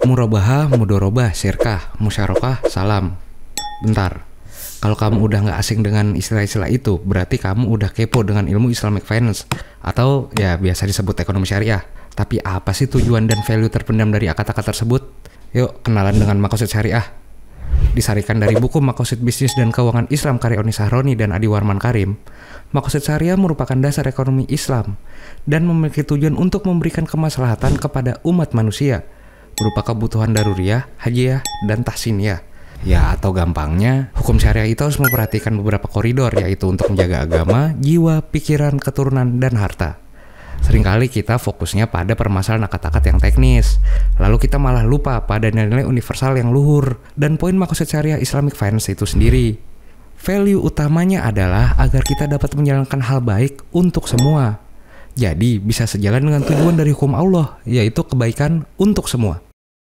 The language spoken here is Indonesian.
Murabaha, Mudoroba, sirkah, musyarokah, salam. Bentar. Kalau kamu udah nggak asing dengan istilah-istilah itu, berarti kamu udah kepo dengan ilmu Islamic Finance atau ya biasa disebut ekonomi syariah. Tapi apa sih tujuan dan value terpendam dari kata-kata tersebut? Yuk kenalan dengan makosid syariah. Disarikan dari buku Makosid Bisnis dan Keuangan Islam karya Oni Sahroni dan Adi Warman Karim, makosid syariah merupakan dasar ekonomi Islam dan memiliki tujuan untuk memberikan kemaslahatan kepada umat manusia – berupa kebutuhan daruriyah, hajiyah, dan tahsiniah. Ya atau gampangnya, hukum syariah itu harus memperhatikan beberapa koridor yaitu untuk menjaga agama, jiwa, pikiran, keturunan, dan harta. Seringkali kita fokusnya pada permasalahan akad-akad yang teknis, lalu kita malah lupa pada nilai-nilai universal yang luhur dan poin maksud syariah Islamic Finance itu sendiri. Value utamanya adalah agar kita dapat menjalankan hal baik untuk semua. Jadi bisa sejalan dengan tujuan dari hukum Allah, yaitu kebaikan untuk semua.